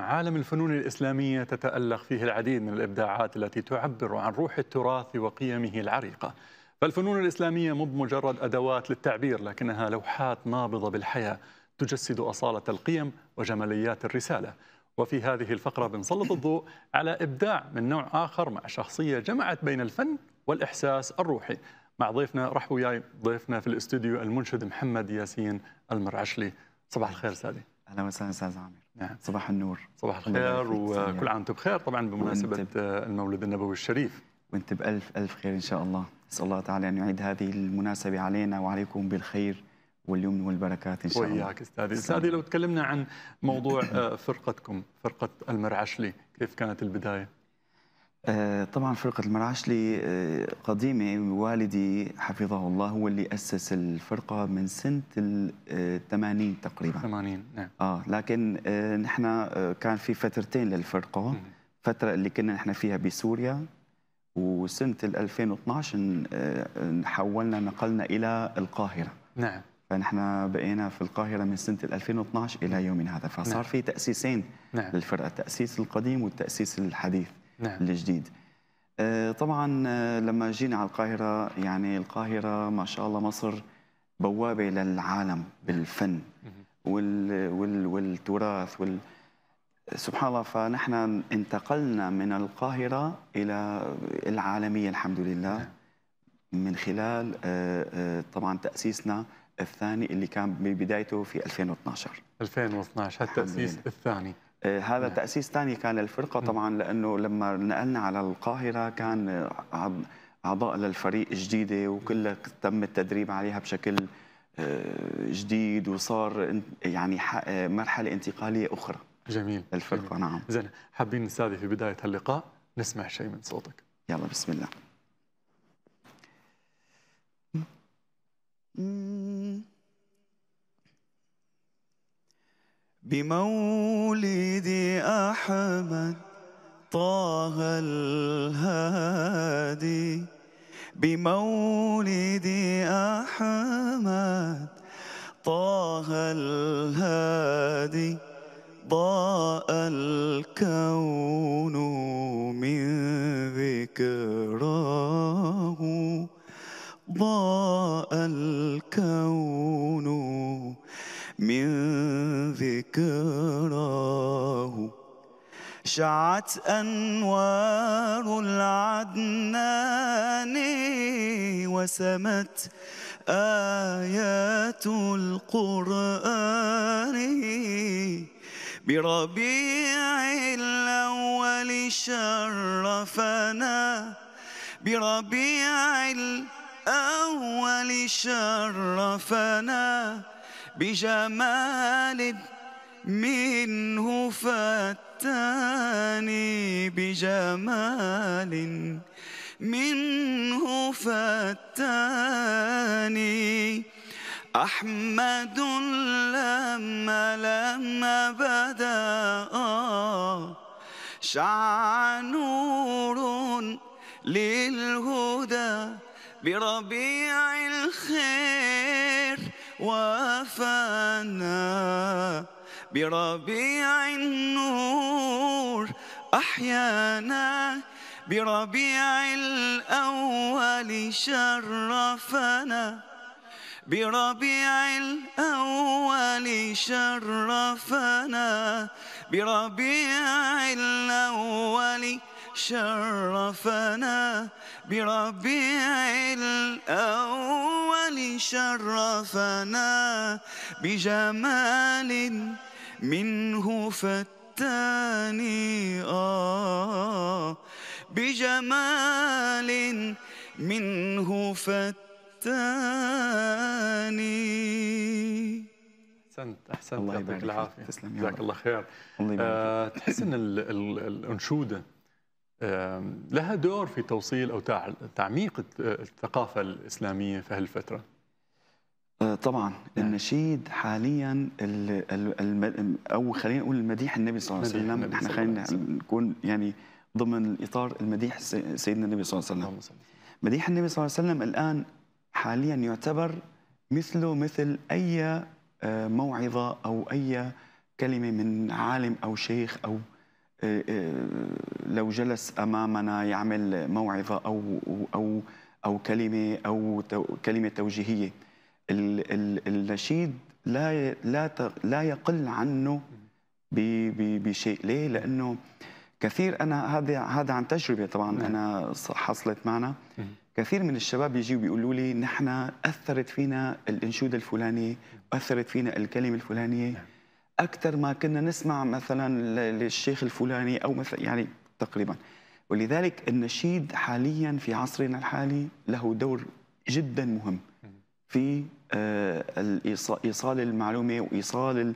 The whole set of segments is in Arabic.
عالم الفنون الإسلامية تتألق فيه العديد من الإبداعات التي تعبر عن روح التراث وقيمه العريقة فالفنون الإسلامية مو مجرد أدوات للتعبير لكنها لوحات نابضة بالحياة تجسد أصالة القيم وجماليات الرسالة وفي هذه الفقرة بنسلط الضوء على إبداع من نوع آخر مع شخصية جمعت بين الفن والإحساس الروحي مع ضيفنا رحب وياي ضيفنا في الاستوديو المنشد محمد ياسين المرعشلي صباح الخير سادي اهلا وسهلا استاذ عامر نعم صباح النور صباح الخير وكل عام وانتم بخير طبعا بمناسبه المولد النبوي الشريف وانت بالف الف خير ان شاء الله نسال الله تعالى ان يعيد هذه المناسبه علينا وعليكم بالخير واليمن والبركات ان شاء الله وياك استاذي استاذي لو تكلمنا عن موضوع آه، فرقتكم فرقه المرعشلي كيف كانت البدايه آه، طبعا فرقة المرعشلي آه، قديمة والدي حفظه الله هو اللي أسس الفرقة من سنة الثمانين آه، تقريبا الثمانين نعم آه لكن نحن كان في فترتين للفرقة فترة اللي كنا نحن فيها بسوريا وسنة 2012 حولنا نقلنا إلى القاهرة نعم فنحن بقينا في القاهرة من سنة 2012 إلى يومنا هذا فصار نعم. في تأسيسين نعم. للفرقة التأسيس القديم والتأسيس الحديث نعم. الجديد آه، طبعا آه، لما جينا على القاهرة يعني القاهرة ما شاء الله مصر بوابة للعالم بالفن وال وال والتراث وال سبحان الله فنحن انتقلنا من القاهرة إلى العالمية الحمد لله نعم. من خلال آه، طبعا تأسيسنا الثاني اللي كان ببدايته في 2012 2012 التأسيس الثاني آه، هذا نعم. تأسيس ثاني كان للفرقة نعم. طبعا لأنه لما نقلنا على القاهرة كان أعضاء للفريق جديدة وكلها تم التدريب عليها بشكل آه، جديد وصار يعني آه، مرحلة انتقالية أخرى جميل للفرقة جميل. نعم زين حابين نستاذي في بداية هاللقاء نسمع شيء من صوتك يلا بسم الله بمولد أحمد طه الهادي بمولد أحمد طه الهادي ضاء الكون من ذكراه ضاء الكون من ذكراه شعت أنوار العدنان وسمت آيات القرآن بربيع الأول شرفنا بربيع الأول شرفنا بجمال منه فتاني بجمال منه فتاني أحمد لما لما بدا شع نور للهدى بربيع الخير وفناه بربيع النور أحيانا بربيع الأول شرفنا بربيع الأول شرفنا بربيع الأول شرفنا بربيع الأول شرفنا بجمال منه فتاني آه بجمال منه فتاني احسنت احسنت الله يعطيك العافيه تسلم يا جزاك الله خير الله يبارك أه تحس ان الانشوده لها دور في توصيل او تعميق الثقافه الاسلاميه في هالفتره آه، طبعا نعم. النشيد حاليا ال ال او خلينا نقول المديح النبي صلى الله عليه وسلم احنا خلينا نكون يعني ضمن الاطار المديح سيدنا النبي صلى الله عليه وسلم مديح النبي صلى الله عليه وسلم الان حاليا يعتبر مثله مثل اي آه، موعظه او اي كلمه من عالم او شيخ او آه، لو جلس امامنا يعمل موعظه او او او كلمه او كلمه توجيهيه النشيد لا لا لا يقل عنه بشيء ليه لانه كثير انا هذا هذا عن تجربه طبعا مم. نعم. انا حصلت معنا مم. كثير من الشباب بيجوا بيقولوا لي نحن اثرت فينا الانشوده الفلانيه اثرت فينا الكلمه الفلانيه نعم. اكثر ما كنا نسمع مثلا للشيخ الفلاني او مثلا يعني تقريبا ولذلك النشيد حاليا في عصرنا الحالي له دور جدا مهم في آه، ايصال المعلومه وايصال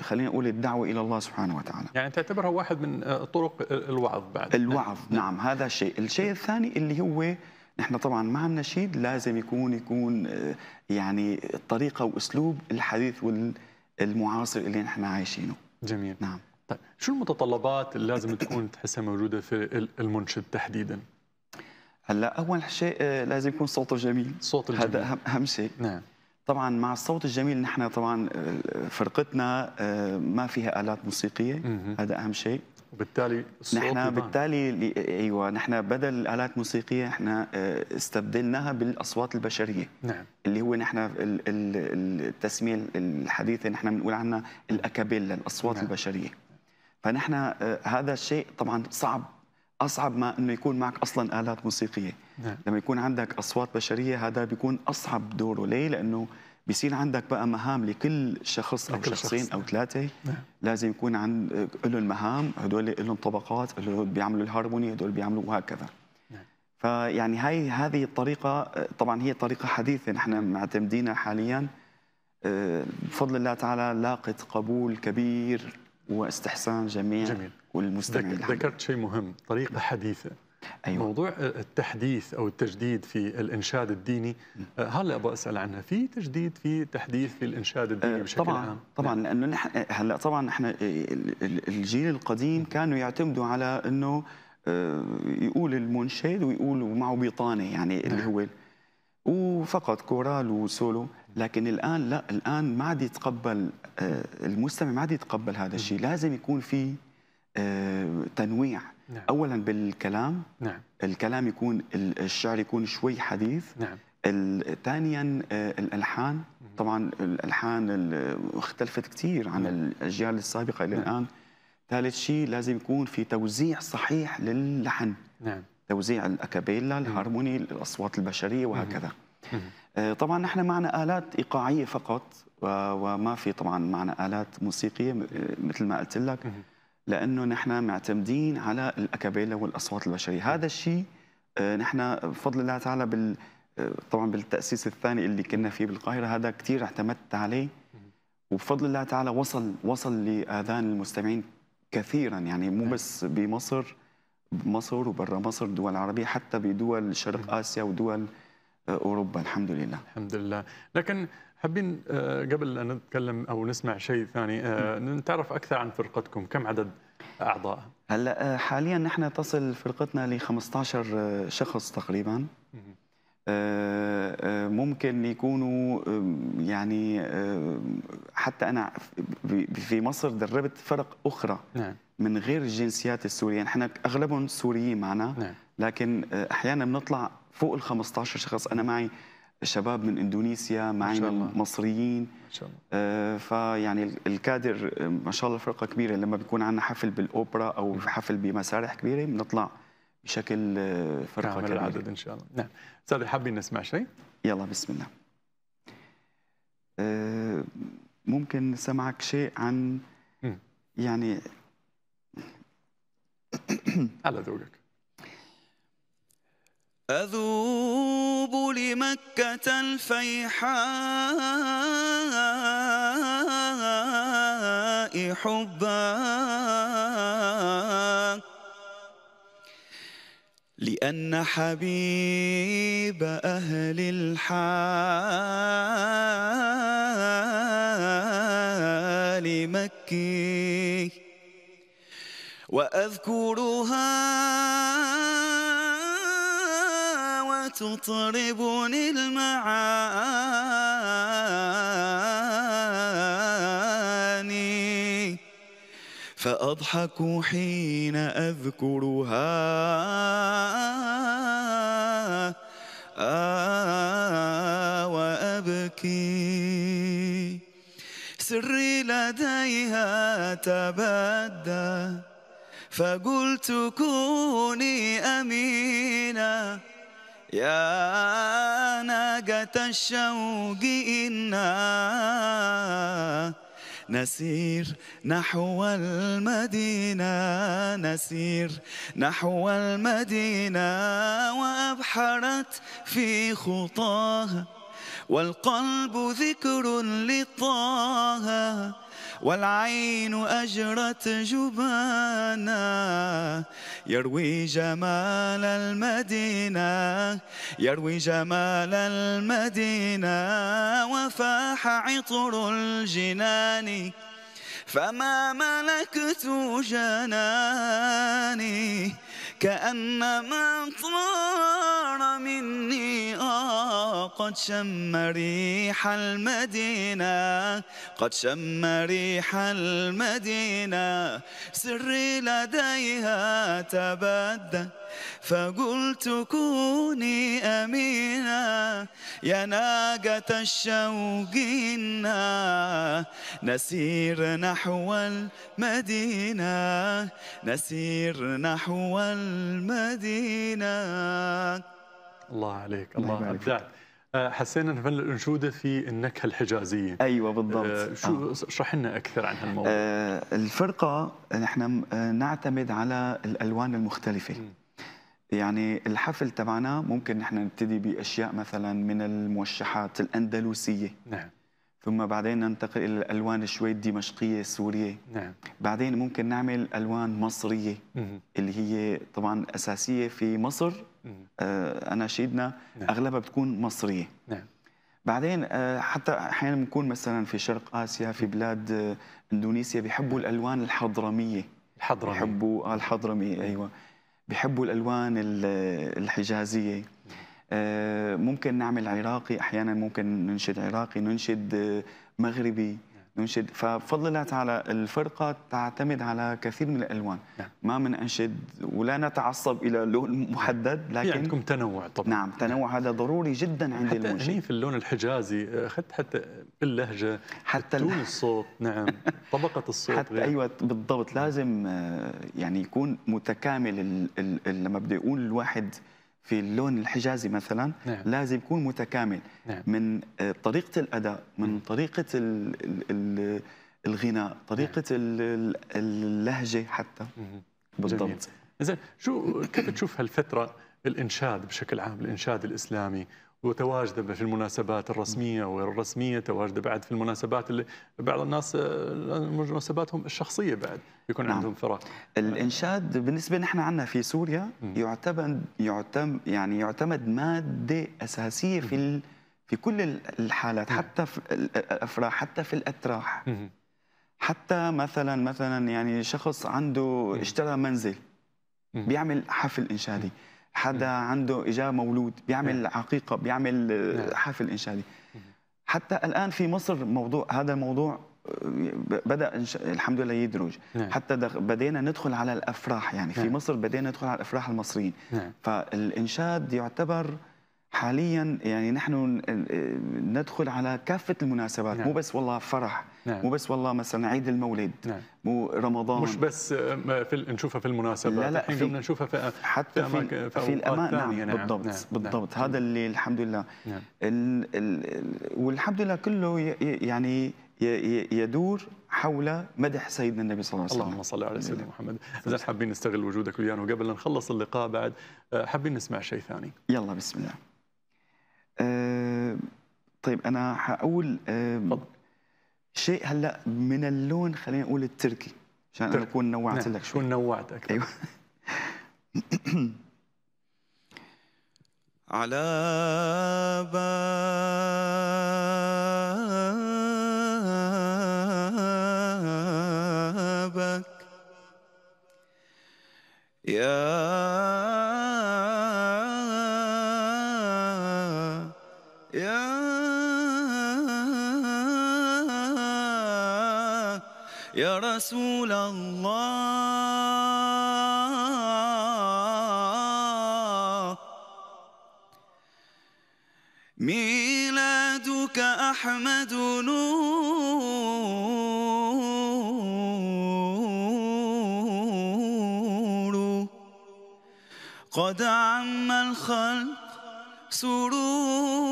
خلينا نقول الدعوه الى الله سبحانه وتعالى يعني تعتبرها واحد من آه، طرق الوعظ بعد الوعظ نعم. نعم, هذا الشيء الشيء الثاني اللي هو نحن طبعا مع النشيد لازم يكون يكون آه، يعني الطريقه واسلوب الحديث والمعاصر اللي نحن عايشينه جميل نعم طيب شو المتطلبات اللي لازم تكون تحسها موجوده في المنشد تحديدا هلا اول شيء آه، لازم يكون صوته جميل صوته جميل هذا اهم شيء نعم طبعا مع الصوت الجميل نحن طبعا آه، فرقتنا آه، ما فيها الات موسيقيه مه. هذا اهم شيء وبالتالي الصوت نحن بالتالي ايوه نحن بدل الالات الموسيقيه نحن استبدلناها بالاصوات البشريه نعم اللي هو نحن التسميه الحديثه نحن بنقول عنها الاكابيلا الاصوات نعم. البشريه فنحن هذا الشيء طبعا صعب اصعب ما انه يكون معك اصلا الات موسيقيه نعم. لما يكون عندك اصوات بشريه هذا بيكون اصعب دوره ليه لانه بيصير عندك بقى مهام لكل شخص او لكل شخصين شخص. او ثلاثه نعم. لازم يكون عند لهم مهام هدول لهم طبقات هدول بيعملوا الهارموني هدول بيعملوا وهكذا نعم. فيعني هاي هذه الطريقه طبعا هي طريقه حديثه نحن معتمدينها حاليا آه، بفضل الله تعالى لاقت قبول كبير واستحسان جميع جميل. والمستقبل ذكرت شيء مهم طريقة حديثة أيوة. موضوع التحديث أو التجديد في الإنشاد الديني آه، هلا أبغى أسأل عنها في تجديد في تحديث في الإنشاد الديني آه، بشكل طبعًا عام طبعا طبعا لأنه نحن هلا طبعا احنا الجيل القديم كانوا يعتمدوا على أنه آه، يقول المنشد ويقول ومعه بيطانه يعني اللي نعم. هو وفقط كورال وسولو لكن الان لا الان ما عاد يتقبل المستمع ما عاد يتقبل هذا الشيء لازم يكون في آه، تنويع نعم. اولا بالكلام نعم. الكلام يكون الشعر يكون شوي حديث نعم ثانيا آه، الالحان طبعا الالحان اختلفت كثير عن نعم. الاجيال السابقه الى نعم. الان ثالث شيء لازم يكون في توزيع صحيح للحن نعم توزيع الاكابيلا الهارموني الاصوات البشريه وهكذا نعم. طبعا نحن معنا الات ايقاعيه فقط وما في طبعا معنا الات موسيقيه مثل ما قلت لك نعم. لانه نحن معتمدين على الاكابيلا والاصوات البشريه، هذا الشيء آه، نحن بفضل الله تعالى بال آه، طبعا بالتاسيس الثاني اللي كنا فيه بالقاهره هذا كثير اعتمدت عليه وبفضل الله تعالى وصل وصل لاذان المستمعين كثيرا يعني مو نعم. بس بمصر بمصر وبرا مصر دول عربيه حتى بدول شرق نعم. اسيا ودول اوروبا الحمد لله الحمد لله لكن حابين آه، قبل ان نتكلم او نسمع شيء ثاني آه، نتعرف اكثر عن فرقتكم كم عدد اعضاء هلا آه، حاليا نحن تصل فرقتنا ل 15 شخص تقريبا ممكن يكونوا يعني حتى انا في مصر دربت فرق اخرى نعم. من غير الجنسيات السوريه نحن اغلبهم سوريين معنا نعم. لكن احيانا بنطلع فوق ال 15 شخص انا معي شباب من اندونيسيا معي من مصريين ما شاء الله آه فيعني الكادر ما شاء الله فرقه كبيره لما بيكون عندنا حفل بالاوبرا او حفل بمسارح كبيره بنطلع بشكل آه، فرقه كبيره العدد ان شاء الله نعم استاذ حابين نسمع شيء يلا بسم الله آه ممكن سمعك شيء عن يعني على ذوقك أذوب لمكة الفيحاء حبا لأن حبيب أهل الحال مكي وأذكرها تطربني المعاني فأضحك حين أذكرها آه، وأبكي سري لديها تبدى فقلت كوني أمينا يا ناقة الشوق إنا نسير نحو المدينة نسير نحو المدينة وأبحرت في خطاها والقلب ذكر لطه والعين أجرت جبانا يروي جمال المدينة يروي جمال المدينة وفاح عطر الجنان فما ملكت جناني كأنما طار مني آه قد شم ريح المدينة قد شم ريح المدينة سري لديها تبدل فقلت كوني أمينا يا ناقة الشوق إنا نسير نحو المدينة نسير نحو المدينة الله عليك الله أبدعت آه، حسينا في الانشوده في النكهه الحجازيه ايوه بالضبط آه، شو آه. اشرح آه. لنا اكثر عن هالموضوع آه الفرقه نحن نعتمد على الالوان المختلفه م. يعني الحفل تبعنا ممكن نحن نبتدي باشياء مثلا من الموشحات الاندلسيه نعم ثم بعدين ننتقل الى الالوان شوي دمشقيه سوريه نعم بعدين ممكن نعمل الوان مصريه مه. اللي هي طبعا اساسيه في مصر آه اناشيدنا نعم. اغلبها بتكون مصريه نعم بعدين آه حتى احيانا بنكون مثلا في شرق اسيا في بلاد آه، اندونيسيا بيحبوا نعم. الالوان الحضرميه الحضرميه بيحبوا آه، الحضرميه نعم. ايوه بحبوا الالوان الحجازيه آه، ممكن نعمل عراقي احيانا ممكن ننشد عراقي ننشد آه، مغربي ننشد فبفضل الله تعالى الفرقه تعتمد على كثير من الالوان نعم. ما بننشد ولا نتعصب الى لون محدد لكن في عندكم تنوع طبعا نعم تنوع هذا ضروري جدا عند حتى المنشد هني في اللون الحجازي اخذت حتى اللهجه حتى تون الصوت نعم طبقه الصوت حتى غير. ايوه بالضبط لازم آه، يعني يكون متكامل لما بده يقول الواحد في اللون الحجازي مثلا نعم. لازم يكون متكامل نعم. من آه، طريقه الاداء من طريقه الـ الـ الغناء طريقه نعم. اللهجه حتى بالضبط اذا شو كيف تشوف هالفتره الانشاد بشكل عام الانشاد الاسلامي وتواجده في المناسبات الرسميه وغير الرسميه، تواجده بعد في المناسبات اللي بعض الناس مناسباتهم الشخصيه بعد يكون نعم. عندهم فراغ. الانشاد بالنسبه نحن عندنا في سوريا يعتمد يعتمد يعني يعتمد ماده اساسيه في في كل الحالات حتى في الافراح حتى في الاتراح حتى مثلا مثلا يعني شخص عنده اشترى منزل بيعمل حفل انشادي حدا عنده اجاه مولود بيعمل نعم. عقيقه بيعمل نعم. حفل انشادي حتى الان في مصر موضوع هذا الموضوع آه، بدا الحمد لله يدرج نعم. حتى بدينا ندخل على الافراح يعني في نعم. مصر بدينا ندخل على الافراح المصريين نعم. فالانشاد يعتبر حاليا يعني نحن ندخل على كافه المناسبات نعم. مو بس والله فرح نعم. مو بس والله مثلا عيد المولد نعم. مو رمضان مش بس آه، في نشوفها في المناسبات لا لا في بدنا نشوفها في حتى في, في, في, في الاماكن نعم. نعم بالضبط نعم. بالضبط نعم. هذا اللي الحمد لله نعم. ال ال والحمد لله كله يعني يدور حول مدح سيدنا النبي صلى الله عليه وسلم اللهم صل على سيدنا نعم. محمد اذا حابين نستغل وجودك ويانا وقبل لا نخلص اللقاء بعد آه، حابين نسمع شيء ثاني يلا بسم الله آه، طيب انا حاقول آه، شيء هلا من اللون خلينا نقول التركي عشان انا اكون نوعت نعم. لك شوي كون نوعت اكثر ايوه على بابك يا يا يا رسول الله ميلادك أحمد نور قد عم الخلق سرور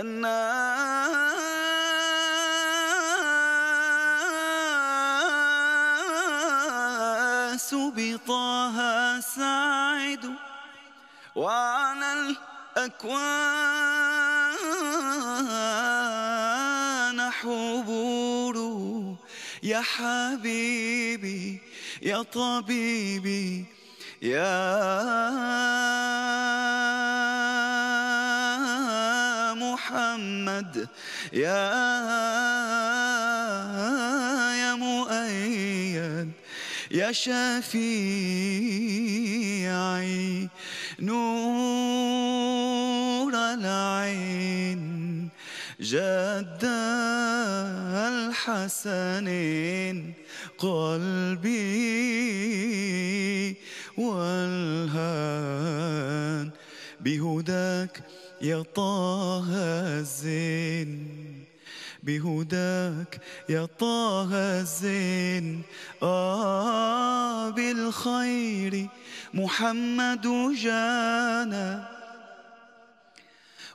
الناس بطه ساعد وعلى الأكوان حبور يا حبيبي يا طبيبي يا محمد يا يا مؤيد يا شفيعي نور العين جد الحسنين قلبي والهان بهداك يا طه الزين بهداك يا طه الزين آه بالخير محمد جانا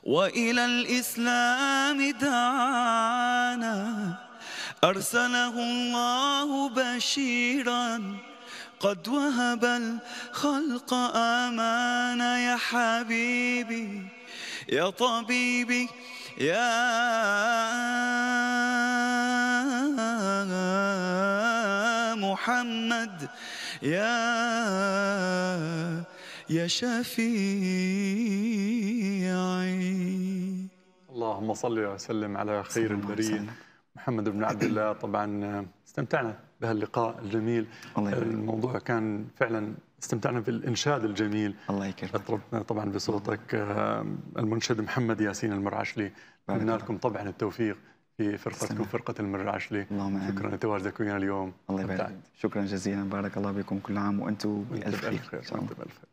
وإلى الإسلام دعانا أرسله الله بشيرا قد وهب الخلق أمانا يا حبيبي يا طبيبي يا محمد يا يا شفيعي اللهم صل وسلم على خير البريه محمد بن عبد الله طبعا آه، استمتعنا بهاللقاء الجميل الموضوع كان فعلا استمتعنا بالإنشاد الجميل الله يكرمك اطربنا طبعا بصوتك آه، المنشد محمد ياسين المرعشلي أتمنى لكم طبعا التوفيق في فرقتكم فرقة المرعشلي اللهم آمين شكرا لتواجدك ويانا اليوم الله يبارك شكرا جزيلا بارك الله بكم كل عام وأنتم بألف خير, خير. بألف خير